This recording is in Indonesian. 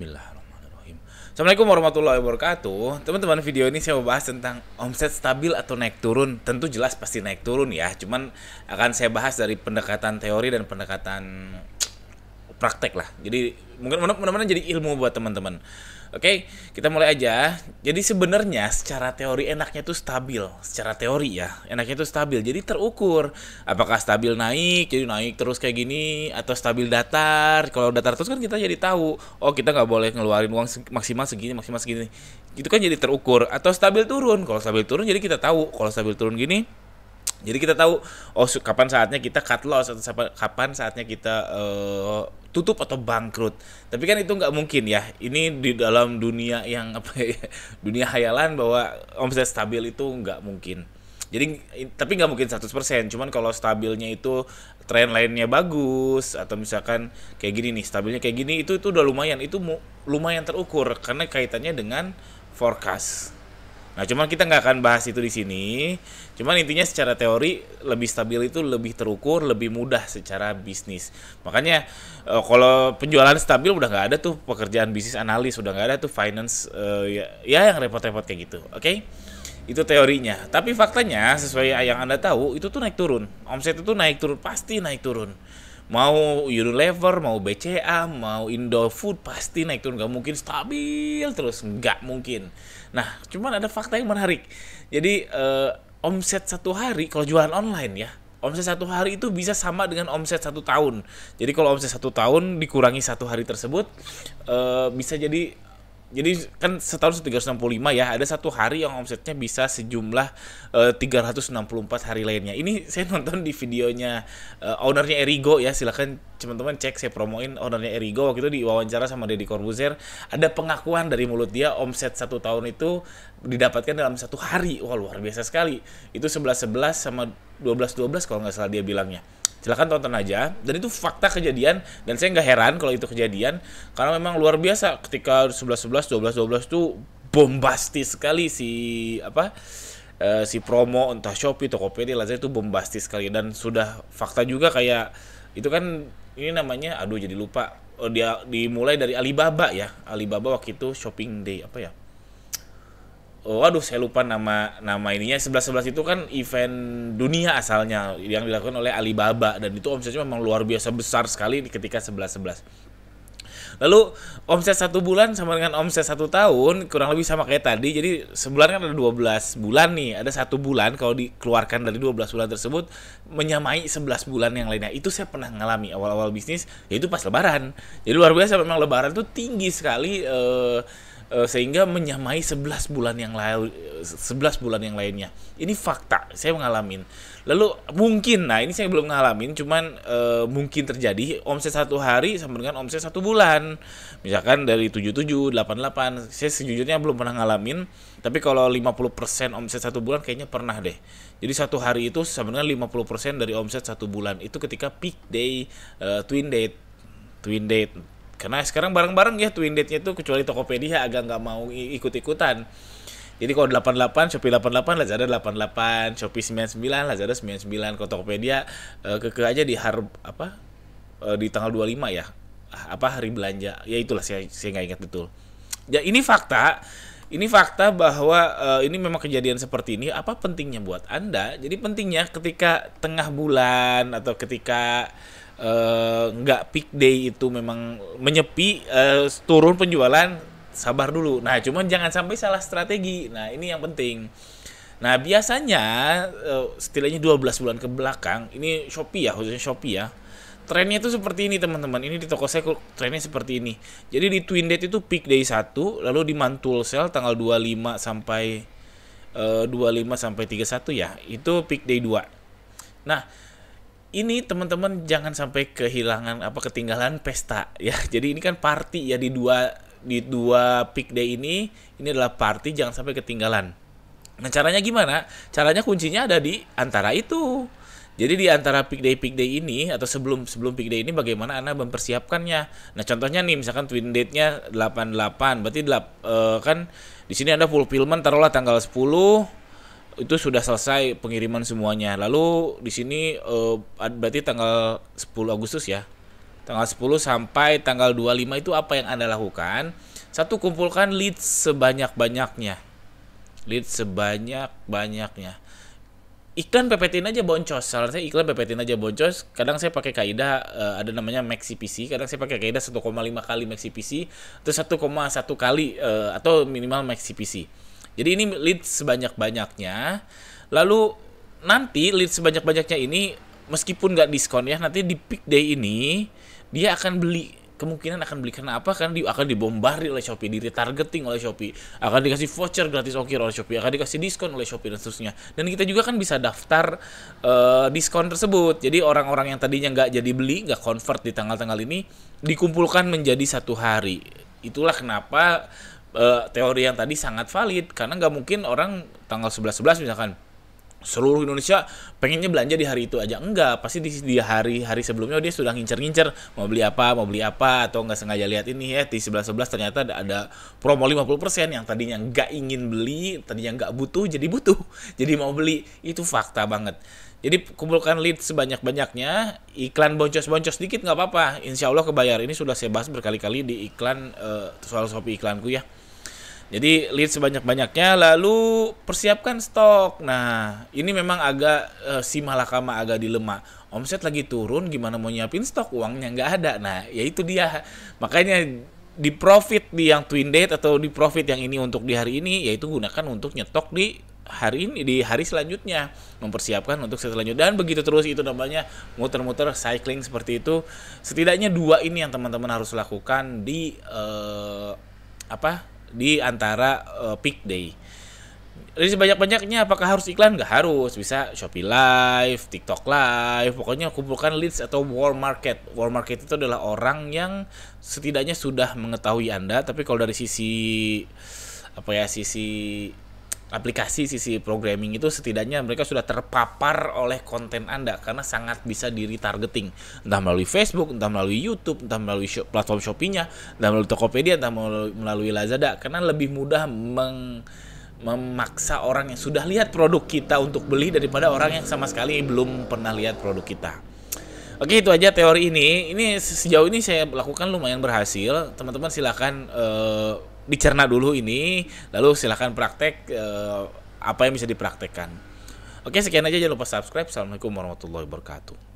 Bismillahirrahmanirrahim. Assalamualaikum warahmatullahi wabarakatuh. Teman-teman, video ini saya mau bahas tentang omset stabil atau naik turun. Tentu jelas pasti naik turun ya, cuman akan saya bahas dari pendekatan teori dan pendekatan praktek lah. Jadi mungkin mana mana jadi ilmu buat teman-teman. Oke, kita mulai aja. Jadi sebenarnya secara teori enaknya itu stabil, secara teori ya. Enaknya itu stabil. Jadi terukur apakah stabil naik, jadi naik terus kayak gini atau stabil datar. Kalau datar terus kan kita jadi tahu, oh kita nggak boleh ngeluarin uang maksimal segini, maksimal segini. Itu kan jadi terukur atau stabil turun. Kalau stabil turun jadi kita tahu kalau stabil turun gini jadi kita tahu oh kapan saatnya kita cut loss atau kapan saatnya kita uh, tutup atau bangkrut. Tapi kan itu nggak mungkin ya. Ini di dalam dunia yang apa ya, dunia hayalan bahwa omset stabil itu nggak mungkin. Jadi tapi nggak mungkin 100%, cuman kalau stabilnya itu tren lainnya bagus atau misalkan kayak gini nih, stabilnya kayak gini itu itu udah lumayan, itu lumayan terukur karena kaitannya dengan forecast. Nah, cuman kita nggak akan bahas itu di sini. Cuman intinya secara teori lebih stabil itu lebih terukur, lebih mudah secara bisnis. Makanya eh, kalau penjualan stabil udah nggak ada tuh pekerjaan bisnis analis, udah nggak ada tuh finance uh, ya, ya yang repot-repot kayak gitu. Oke? Okay? Itu teorinya. Tapi faktanya sesuai yang Anda tahu itu tuh naik turun. Omset itu naik turun, pasti naik turun mau Unilever, mau BCA, mau Indofood pasti naik turun gak mungkin stabil terus nggak mungkin. Nah, cuman ada fakta yang menarik. Jadi eh, omset satu hari kalau jualan online ya, omset satu hari itu bisa sama dengan omset satu tahun. Jadi kalau omset satu tahun dikurangi satu hari tersebut eh, bisa jadi jadi kan setahun 365 ya ada satu hari yang omsetnya bisa sejumlah eh, uh, 364 hari lainnya ini saya nonton di videonya uh, ownernya Erigo ya silahkan teman-teman cek saya promoin ownernya Erigo waktu itu di wawancara sama Deddy Corbuzier ada pengakuan dari mulut dia omset satu tahun itu didapatkan dalam satu hari wah luar biasa sekali itu 11-11 sama 12-12 kalau nggak salah dia bilangnya Silahkan tonton aja. Dan itu fakta kejadian dan saya nggak heran kalau itu kejadian karena memang luar biasa ketika 11 11 12 12 tuh bombastis sekali si apa uh, si promo entah Shopee, Tokopedia, Lazada itu bombastis sekali dan sudah fakta juga kayak itu kan ini namanya aduh jadi lupa oh, dia dimulai dari Alibaba ya. Alibaba waktu itu shopping day apa ya? Waduh, oh, saya lupa nama nama ininya sebelas sebelas itu kan event dunia asalnya yang dilakukan oleh Alibaba dan itu omsetnya memang luar biasa besar sekali ketika sebelas sebelas Lalu omset satu bulan sama dengan omset satu tahun kurang lebih sama kayak tadi. Jadi sebulan kan ada dua belas bulan nih. Ada satu bulan kalau dikeluarkan dari dua belas bulan tersebut menyamai sebelas bulan yang lainnya. Itu saya pernah ngalami awal-awal bisnis yaitu pas lebaran. Jadi luar biasa memang lebaran tuh tinggi sekali eh Eh, sehingga menyamai 11 bulan yang lalu 11 bulan yang lainnya. Ini fakta, saya mengalamin. Lalu mungkin nah ini saya belum ngalamin cuman e, mungkin terjadi omset satu hari sama dengan omset satu bulan. Misalkan dari 77 88 saya sejujurnya belum pernah ngalamin tapi kalau 50% omset satu bulan kayaknya pernah deh. Jadi satu hari itu sama dengan 50% dari omset satu bulan itu ketika peak day e, twin date twin date karena sekarang bareng-bareng ya Twin Date-nya tuh kecuali Tokopedia agak nggak mau ikut-ikutan. Jadi kalau 88 Shopee 88 Lazada 88, Shopee 99 Lazada 99, kalau Tokopedia eh, keke aja di apa eh, di tanggal 25 ya. Ah, apa hari belanja. Ya itulah saya saya nggak ingat betul. Ya ini fakta ini fakta bahwa uh, ini memang kejadian seperti ini. Apa pentingnya buat Anda? Jadi pentingnya ketika tengah bulan atau ketika Eh, nggak uh, peak day itu memang menyepi uh, turun penjualan sabar dulu. Nah, cuman jangan sampai salah strategi. Nah, ini yang penting. Nah, biasanya uh, setidaknya 12 bulan ke belakang, ini Shopee ya, khususnya Shopee ya. Trennya itu seperti ini, teman-teman. Ini di toko saya trennya seperti ini. Jadi di Twin Date itu peak day 1, lalu di Mantul sell tanggal 25 sampai uh, 25 sampai 31 ya. Itu peak day 2. Nah, ini teman-teman jangan sampai kehilangan apa ketinggalan pesta ya. Jadi ini kan party ya di dua di dua peak day ini ini adalah party jangan sampai ketinggalan. Nah caranya gimana? Caranya kuncinya ada di antara itu. Jadi di antara peak day peak day ini atau sebelum sebelum peak day ini bagaimana Anda mempersiapkannya? Nah, contohnya nih misalkan twin date-nya 88, berarti 8, uh, eh, kan di sini Anda fulfillment taruhlah tanggal 10 itu sudah selesai pengiriman semuanya. Lalu di sini uh, berarti tanggal 10 Agustus ya. Tanggal 10 sampai tanggal 25 itu apa yang Anda lakukan? Satu kumpulkan lead sebanyak-banyaknya. Lead sebanyak-banyaknya. Iklan PPT aja boncos. Salah saya iklan PPT aja boncos. Kadang saya pakai kaidah uh, eh, ada namanya maxi PC, kadang saya pakai kaidah 1,5 kali maxi PC atau 1,1 kali uh, atau minimal maxi PC jadi ini lead sebanyak-banyaknya. Lalu nanti lead sebanyak-banyaknya ini meskipun nggak diskon ya, nanti di peak day ini dia akan beli kemungkinan akan beli karena apa karena di, akan dibombari oleh Shopee, di targeting oleh Shopee, akan dikasih voucher gratis ongkir oleh Shopee, akan dikasih diskon oleh Shopee dan seterusnya. Dan kita juga kan bisa daftar uh, diskon tersebut. Jadi orang-orang yang tadinya nggak jadi beli, nggak convert di tanggal-tanggal ini dikumpulkan menjadi satu hari. Itulah kenapa uh, teori yang tadi sangat valid karena nggak mungkin orang tanggal 11-11 misalkan seluruh Indonesia pengennya belanja di hari itu aja enggak pasti di, hari hari sebelumnya dia sudah ngincer-ngincer mau beli apa mau beli apa atau nggak sengaja lihat ini ya di sebelah sebelah ternyata ada, ada promo 50% yang tadinya nggak ingin beli tadinya nggak butuh jadi butuh jadi mau beli itu fakta banget jadi kumpulkan lead sebanyak-banyaknya, iklan boncos-boncos sedikit nggak apa-apa, insya Allah kebayar. Ini sudah saya bahas berkali-kali di iklan uh, soal Shopee iklanku ya. Jadi lead sebanyak-banyaknya, lalu persiapkan stok. Nah, ini memang agak uh, si malakama agak dilema. Omset lagi turun, gimana mau nyiapin stok? Uangnya nggak ada. Nah, ya itu dia. Makanya di profit di yang twin date atau di profit yang ini untuk di hari ini, yaitu gunakan untuk nyetok di hari ini di hari selanjutnya mempersiapkan untuk sesi selanjutnya dan begitu terus itu namanya muter-muter cycling seperti itu setidaknya dua ini yang teman-teman harus lakukan di uh, apa di antara uh, peak day jadi sebanyak-banyaknya apakah harus iklan? Gak harus. Bisa Shopee Live, TikTok Live, pokoknya kumpulkan leads atau war market. War market itu adalah orang yang setidaknya sudah mengetahui Anda, tapi kalau dari sisi apa ya, sisi aplikasi sisi programming itu setidaknya mereka sudah terpapar oleh konten Anda karena sangat bisa di retargeting entah melalui Facebook, entah melalui YouTube, entah melalui shop, platform Shopee-nya, entah melalui Tokopedia, entah melalui, melalui Lazada karena lebih mudah meng memaksa orang yang sudah lihat produk kita untuk beli daripada orang yang sama sekali belum pernah lihat produk kita. Oke itu aja teori ini. Ini sejauh ini saya lakukan lumayan berhasil. Teman-teman silakan. uh, dicerna dulu ini, lalu silahkan praktek eh, apa yang bisa dipraktekkan. Oke, sekian aja. Jangan lupa subscribe. Assalamualaikum warahmatullahi wabarakatuh.